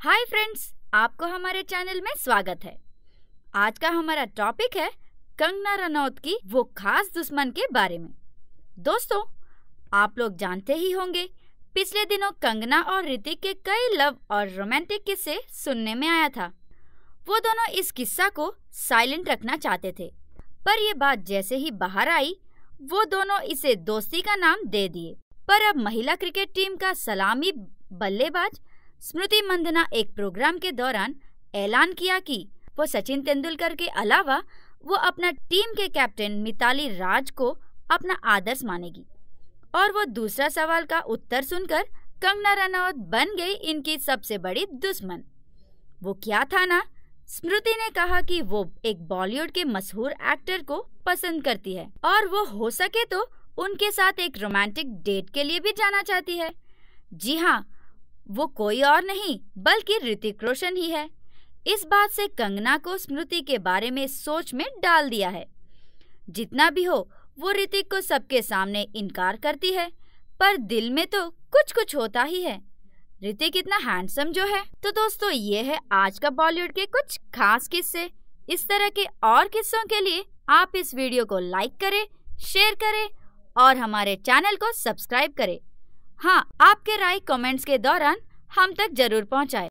hi friends आपको हमारे channel में स्वागत है आज का हमारा टॉपिक है कंगना रनौत की वो खास दुश्मन के बारे में दोस्तों आप लोग जानते ही होंगे पिछले दिनों कंगना और ऋतिक के कई लव और रोमांटिक किस्से सुनने में आया था वो दोनों इस किस्सा को साइलेंट रखना चाहते थे पर ये बात जैसे ही बाहर आई वो दोनों इसे दोस्ती का नाम दे दिए पर अब महिला क्रिकेट टीम का सलामी बल्लेबाज स्मृति मंदना एक प्रोग्राम के दौरान ऐलान किया कि वो सचिन तेंदुलकर के अलावा वो अपना टीम के कैप्टन मिताली राज को अपना आदर्श मानेगी और वो दूसरा सवाल का उत्तर सुनकर कंगना रनौत बन गई इनकी सबसे बड़ी दुश्मन वो क्या था ना स्मृति ने कहा कि वो एक बॉलीवुड के मशहूर एक्टर को पसंद करती है और वो हो सके तो उनके साथ एक रोमांटिक डेट के लिए भी जाना चाहती है जी हाँ वो कोई और नहीं बल्कि ऋतिक रोशन ही है इस बात से कंगना को स्मृति के बारे में सोच में डाल दिया है जितना भी हो वो ऋतिक को सबके सामने इनकार करती है पर दिल में तो कुछ कुछ होता ही है ऋतिक इतना हैंडसम जो है तो दोस्तों ये है आज का बॉलीवुड के कुछ खास किस्से इस तरह के और किस्सों के लिए आप इस वीडियो को लाइक करें शेयर करें और हमारे चैनल को सब्सक्राइब करें हाँ आपके राय कमेंट्स के दौरान हम तक जरूर पहुँचाएं